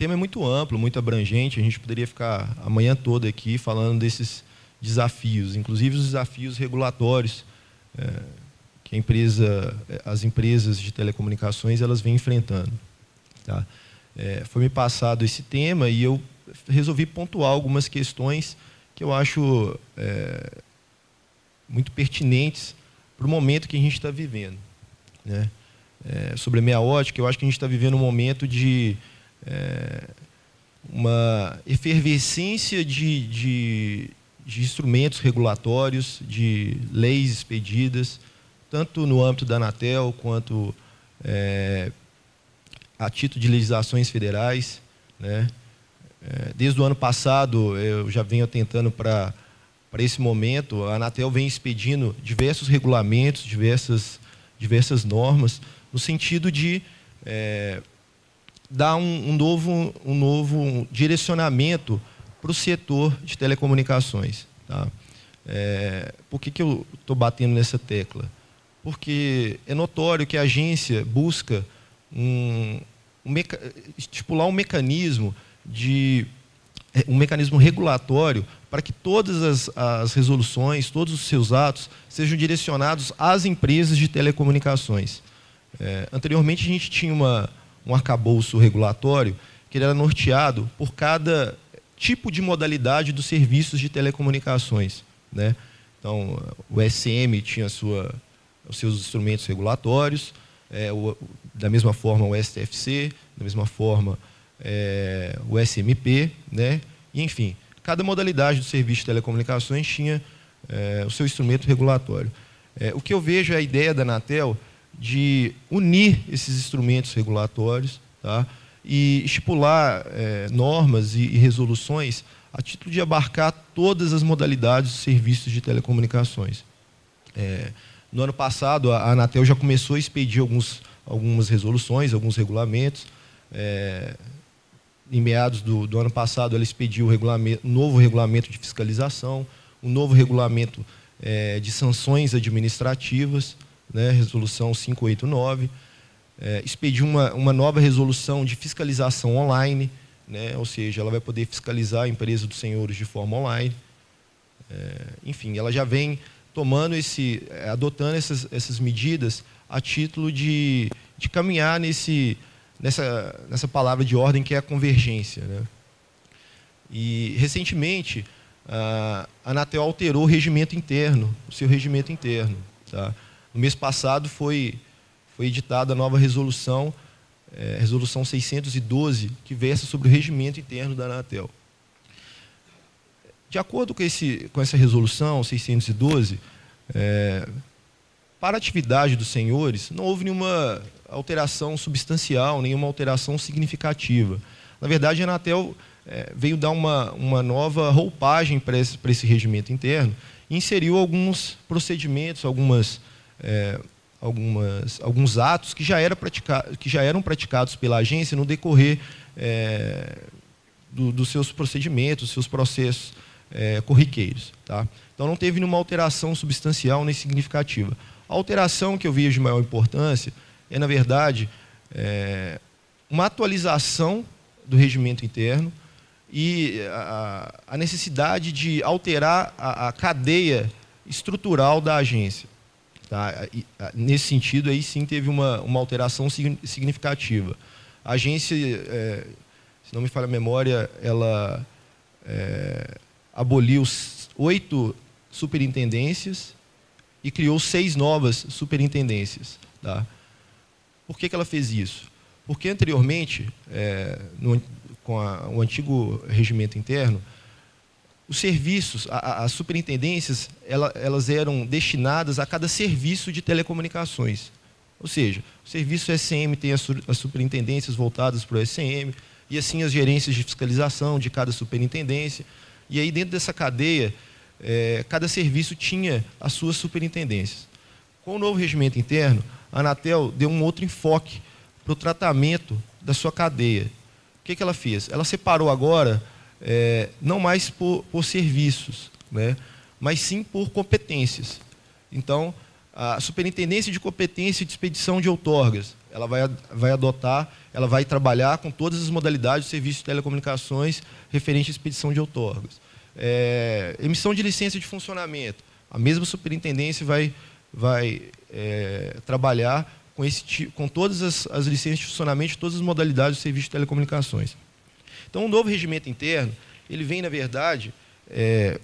tema é muito amplo, muito abrangente. A gente poderia ficar a manhã toda aqui falando desses desafios, inclusive os desafios regulatórios é, que empresa, eh, as empresas de telecomunicações elas vêm enfrentando. Tá? É, eh, foi me passado esse tema e eu resolvi pontuar algumas questões que eu acho é, muito pertinentes para o momento que a gente está vivendo. Né? É, sobre a meia ótica, eu acho que a gente está vivendo um momento de é, uma efervescência de, de, de, instrumentos regulatórios, de leis expedidas, tanto no âmbito da Anatel quanto é, a título de legislações federais. Né? É, desde o ano passado, eu já venho tentando para para esse momento, a Anatel vem expedindo diversos regulamentos, diversas, diversas normas, no sentido de é, dar um, um novo, um novo direcionamento para o setor de telecomunicações. Tá? É, por que, que eu estou batendo nessa tecla? Porque é notório que a agência busca um, um meca, estipular um mecanismo de um mecanismo regulatório para que todas as, as, resoluções, todos os seus atos sejam direcionados às empresas de telecomunicações. É, anteriormente a gente tinha uma, um arcabouço regulatório que era norteado por cada tipo de modalidade dos serviços de telecomunicações. Né? Então, o SM tinha sua, os seus instrumentos regulatórios, é, o, da mesma forma o STFC, da mesma forma é, o SMP, né? e, enfim, cada modalidade do serviço de telecomunicações tinha é, o seu instrumento regulatório. É, o que eu vejo é a ideia da Anatel de unir esses instrumentos regulatórios tá? e estipular é, normas e, e, resoluções a título de abarcar todas as modalidades de serviços de telecomunicações. É, no ano passado, a Anatel já começou a expedir alguns, algumas resoluções, alguns regulamentos. É, em meados do, do, ano passado, ela expediu o regulamento, um novo regulamento de fiscalização, um novo regulamento é, de sanções administrativas né, resolução 589, é, expediu uma, uma nova resolução de fiscalização online, né, ou seja, ela vai poder fiscalizar a empresa dos senhores de forma online. É, enfim, ela já vem tomando esse, é, adotando essas, essas medidas a título de, de caminhar nesse, nessa, nessa palavra de ordem que é a convergência. Né? E, recentemente, a Anatel alterou o regimento interno, o seu regimento interno. Tá? No mês passado foi, foi editada a nova resolução, é, resolução 612, que versa sobre o regimento interno da Anatel. De acordo com, esse, com essa resolução 612, é, para a atividade dos senhores, não houve nenhuma alteração substancial, nenhuma alteração significativa. Na verdade, a Anatel é, veio dar uma, uma nova roupagem para esse, para esse regimento interno e inseriu alguns procedimentos, algumas é, algumas, alguns atos que já, era que já eram praticados pela agência no decorrer é, do, dos seus procedimentos, seus processos é, corriqueiros. Tá? Então não teve nenhuma alteração substancial nem significativa. A alteração que eu vejo de maior importância é, na verdade, é, uma atualização do regimento interno e a, a necessidade de alterar a, a cadeia estrutural da agência. Tá? nesse sentido, aí sim teve uma, uma alteração significativa. A agência, é, se não me falha a memória, ela é, aboliu oito superintendências e criou seis novas superintendências. Tá? Por que, que ela fez isso? Porque anteriormente, é, no, com a, o antigo regimento interno, os serviços, as superintendências, elas eram destinadas a cada serviço de telecomunicações. Ou seja, o serviço SM tem as, superintendências voltadas para o SM, e assim as gerências de fiscalização de cada superintendência. E aí, dentro dessa cadeia, é, cada serviço tinha as suas superintendências. Com o novo regimento interno, a Anatel deu um outro enfoque para o tratamento da sua cadeia. O que ela fez? Ela separou agora é, não mais por, por serviços, né? mas sim por competências. Então, a Superintendência de Competência de Expedição de Outorgas, ela vai, vai adotar, ela vai trabalhar com todas as modalidades do serviço de telecomunicações referente à expedição de outorgas. É, emissão de licença de funcionamento, a mesma superintendência vai, vai é, trabalhar com, esse, com todas as, as licenças de funcionamento todas as modalidades do serviço de telecomunicações. Então, o novo regimento interno, ele vem, na verdade, é,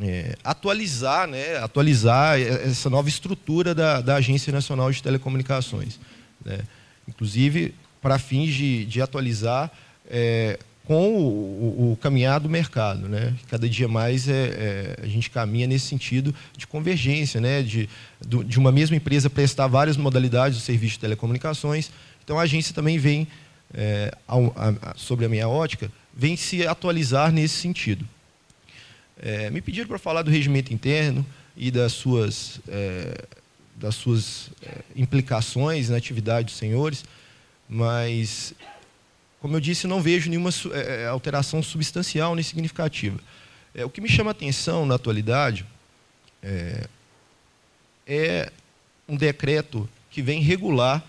é, atualizar, né, atualizar essa nova estrutura da, da Agência Nacional de Telecomunicações. Né? Inclusive, para fins de, de atualizar é, com o, o, o, caminhar do mercado. Né? Cada dia mais é, é a gente caminha nesse sentido de convergência, né? de, de uma mesma empresa prestar várias modalidades do serviço de telecomunicações. Então, a agência também vem é, a, a, sobre a minha ótica, vem se atualizar nesse sentido. É, me pediram para falar do regimento interno e das suas, é, das suas é, implicações na atividade dos senhores, mas, como eu disse, não vejo nenhuma é, é, alteração substancial nem significativa. o que me chama a atenção na atualidade é um decreto que vem regular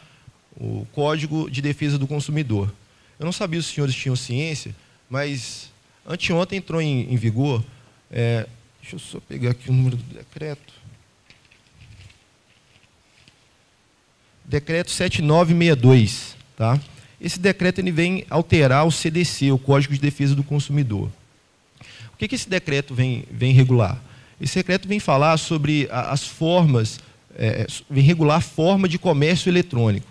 o Código de Defesa do Consumidor. Eu não sabia se os senhores tinham ciência, mas anteontem entrou em, em vigor. É, deixa eu só pegar aqui o número do decreto. Decreto 7962. Tá? Esse decreto ele vem alterar o CDC, o Código de Defesa do Consumidor. O que, que esse decreto vem, vem regular? Esse decreto vem falar sobre as formas, é, vem regular a forma de comércio eletrônico.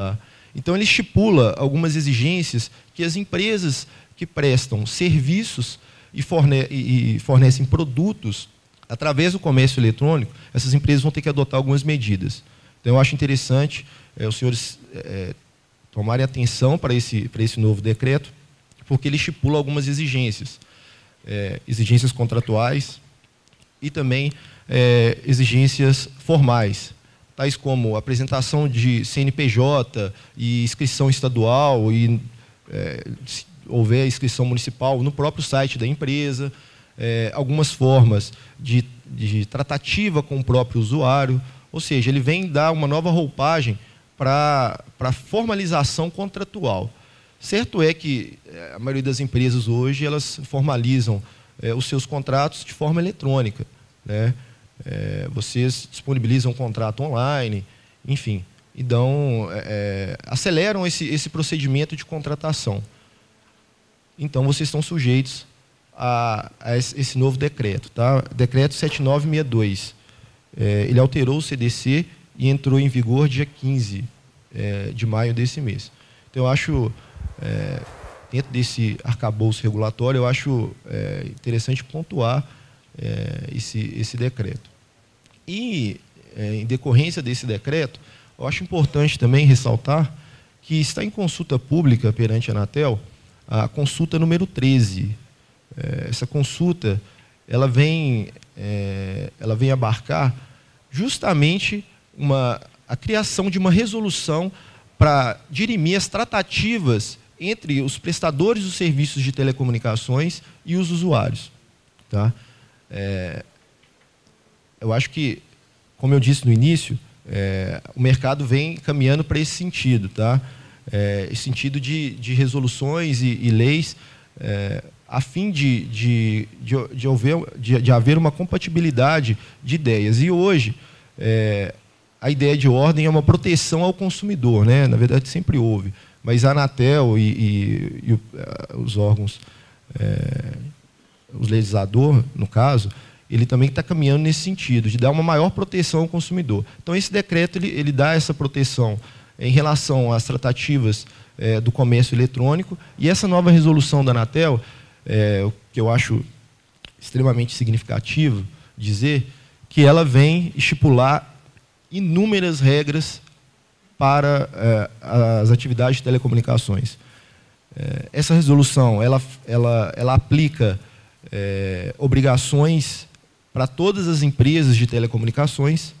Tá? Então, ele estipula algumas exigências que as empresas que prestam serviços e, forne e fornecem produtos através do comércio eletrônico, essas empresas vão ter que adotar algumas medidas. Então, eu acho interessante é, os senhores é, tomarem atenção para esse, para esse novo decreto, porque ele estipula algumas exigências. É, exigências contratuais e também exigências formais tais como apresentação de CNPJ e inscrição estadual e é, se houver inscrição municipal no próprio site da empresa, é, algumas formas de, de tratativa com o próprio usuário, ou seja, ele vem dar uma nova roupagem para a formalização contratual. Certo é que é, a maioria das empresas hoje elas formalizam é, os seus contratos de forma eletrônica, né? É, vocês disponibilizam um contrato online, enfim, e dão, é, é, aceleram esse, esse procedimento de contratação. Então, vocês estão sujeitos a, a esse novo decreto, tá? Decreto 7962. É, ele alterou o CDC e entrou em vigor dia 15 é, de maio desse mês. Então, eu acho, é, dentro desse arcabouço regulatório, eu acho interessante pontuar é, esse, esse decreto. E, é, em decorrência desse decreto, eu acho importante também ressaltar que está em consulta pública perante a Anatel a consulta número 13. É, essa consulta ela vem, é, ela vem abarcar justamente uma, a criação de uma resolução para dirimir as tratativas entre os prestadores dos serviços de telecomunicações e os usuários. Tá? É, eu acho que, como eu disse no início, é, o mercado vem caminhando para esse sentido, tá? É, esse sentido de, de resoluções e, e leis é, a fim de, de, de, de, haver, de, de, haver uma compatibilidade de ideias. E hoje, é, a ideia de ordem é uma proteção ao consumidor, né? na verdade sempre houve, mas a Anatel e, e, e é, os órgãos é, o legislador, no caso, ele também está caminhando nesse sentido, de dar uma maior proteção ao consumidor. Então, esse decreto ele, ele dá essa proteção em relação às tratativas é, do comércio eletrônico e essa nova resolução da Anatel, é, que eu acho extremamente significativo dizer, que ela vem estipular inúmeras regras para é, as atividades de telecomunicações. essa resolução ela, ela, ela aplica é, obrigações para todas as empresas de telecomunicações.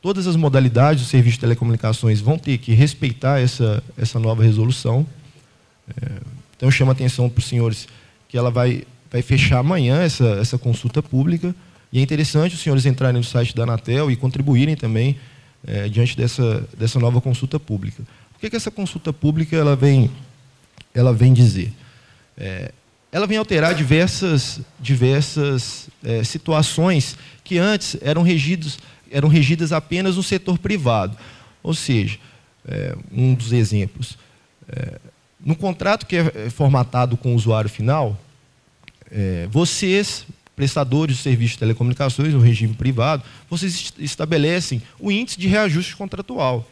Todas as modalidades do serviço de telecomunicações vão ter que respeitar essa, essa nova resolução. É, então, eu chamo a atenção para os senhores que ela vai, vai fechar amanhã essa, essa consulta pública. E é interessante os senhores entrarem no site da Anatel e contribuírem também é, diante dessa, dessa nova consulta pública. O que, que essa consulta pública ela vem, ela vem dizer? É, ela vem alterar diversas, diversas é, situações que antes eram, regidos, eram regidas apenas no setor privado. Ou seja, é, um dos exemplos, é, no contrato que é, é formatado com o usuário final, é, vocês, prestadores de serviços de telecomunicações no regime privado, vocês estabelecem o índice de reajuste contratual,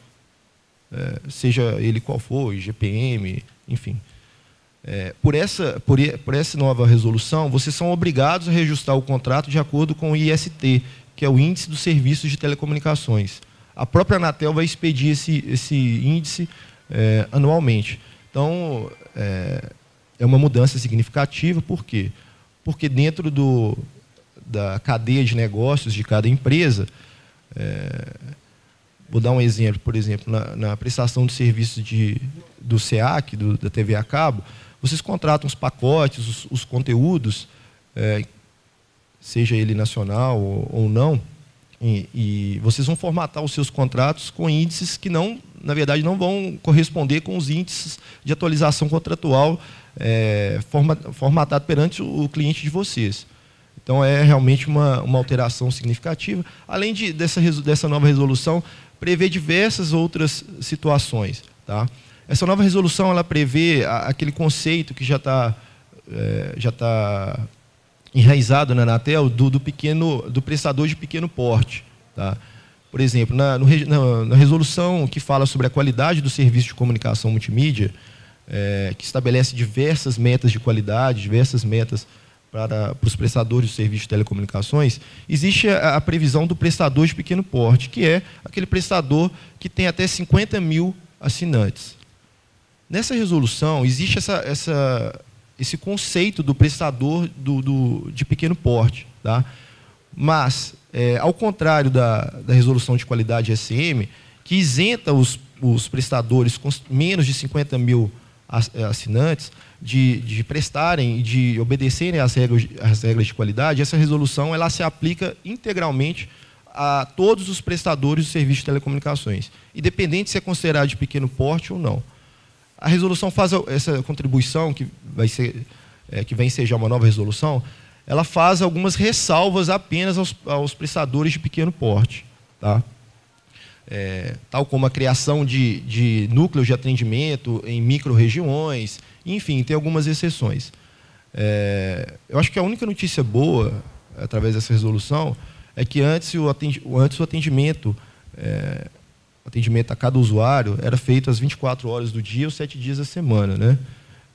é, seja ele qual for, IGPM, enfim. É, por, essa, por, por essa nova resolução, vocês são obrigados a reajustar o contrato de acordo com o IST, que é o Índice dos Serviços de Telecomunicações. A própria Anatel vai expedir esse, esse índice é, anualmente. Então, é, é, uma mudança significativa, por quê? Porque dentro do, da cadeia de negócios de cada empresa, é, vou dar um exemplo, por exemplo, na, na prestação de serviços de, do SEAC, do, da TV a cabo, vocês contratam os pacotes, os, os conteúdos, é, seja ele nacional ou, ou não, e, e, vocês vão formatar os seus contratos com índices que não, na verdade, não vão corresponder com os índices de atualização contratual é, formatado perante o, o cliente de vocês. Então é realmente uma, uma alteração significativa. Além de, dessa, dessa nova resolução, prevê diversas outras situações. Tá? Essa nova resolução ela prevê a, aquele conceito que já está é, já tá enraizado né, na Anatel do, do, pequeno, do prestador de pequeno porte. Tá? Por exemplo, na, no, na, na, resolução que fala sobre a qualidade do serviço de comunicação multimídia, é, que estabelece diversas metas de qualidade, diversas metas para, para os prestadores de serviços de telecomunicações, existe a, a, previsão do prestador de pequeno porte, que é aquele prestador que tem até 50 mil assinantes. Nessa resolução, existe essa, essa, esse conceito do prestador do, do, de pequeno porte. Tá? Mas, é, ao contrário da, da resolução de qualidade SM, que isenta os, os prestadores com menos de 50 mil eh, assinantes de, de prestarem e de obedecerem às regras, às regras de qualidade, essa resolução ela se aplica integralmente a todos os prestadores de serviços de telecomunicações, independente se é considerado de pequeno porte ou não. A resolução faz essa contribuição, que, vai ser, é, que vem ser já uma nova resolução, ela faz algumas ressalvas apenas aos, aos prestadores de pequeno porte. Tá? É, tal como a criação de, de núcleos de atendimento em micro-regiões, enfim, tem algumas exceções. É, eu acho que a única notícia boa, através dessa resolução, é que antes o, atendimento, antes o atendimento é, atendimento a cada usuário era feito às 24 horas do dia ou 7 dias da semana. Né?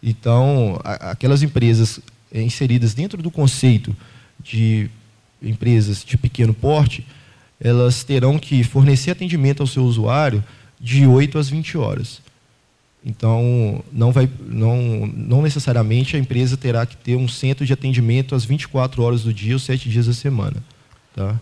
Então, aquelas empresas eh, inseridas dentro do conceito de empresas de pequeno porte, elas terão que fornecer atendimento ao seu usuário de 8 às 20 horas. Então, não, vai, não, não necessariamente a empresa terá que ter um centro de atendimento às 24 horas do dia ou 7 dias da semana. Tá?